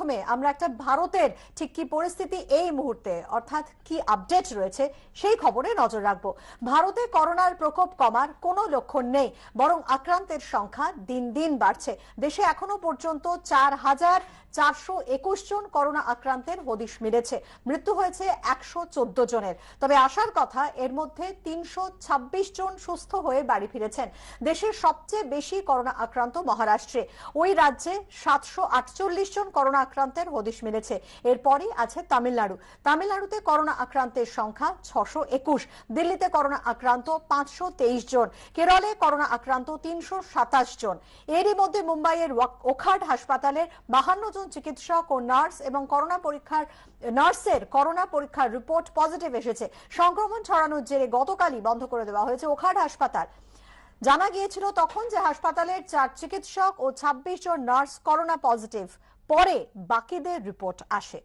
মাধ্যমে আমরা একটা ভারতের ঠিক কি পরিস্থিতি এই মুহূর্তে অর্থাৎ কি আপডেট রয়েছে সেই খবরে নজর রাখব ভারতে করোনার প্রকোপ কমার কোনো লক্ষণ নেই বরং আক্রান্তের সংখ্যা দিন দিন বাড়ছে দেশে এখনো পর্যন্ত চার হাজার চারশো একুশ জন করোনা আক্রান্তের হদিশ মিলেছে মৃত্যু হয়েছে একশো চোদ্দ জনের তবে আসার কথা এর মধ্যে তিনশো ছাব্বিশ জন সুস্থ হয়ে বাড়ি ফিরেছেন দেশের সবচেয়ে বেশি করোনা আক্রান্ত মহারাষ্ট্রে ওই রাজ্যে সাতশো আটচল্লিশ জন করোনা আক্রান্তের হদিশ মিলেছে এরপরই আছে তামিলনাড়ু তামিলনাড়ুতে করোনা আক্রান্তের সংখ্যা ছশো একুশ দিল্লিতে করোনা আক্রান্ত পাঁচশো তেইশ জন কেরলে করোনা আক্রান্ত তিনশো সাতাশ জন এরই মধ্যে মুম্বাইয়ের ওখাড হাসপাতালের বাহান্ন জন চিকিৎসক ও নার্স এবং করোনা পরীক্ষার নার্সের করোনা পরীক্ষার রিপোর্ট পজিটিভ এসেছে সংক্রমণ ছড়ানোর জেরে গতকালই বন্ধ করে দেওয়া হয়েছে ওখাড হাসপাতাল জানা গিয়েছিল তখন যে হাসপাতালের চার চিকিৎসক ও ছাব্বিশ জন নার্স করোনা পজিটিভ পরে বাকিদের রিপোর্ট আসে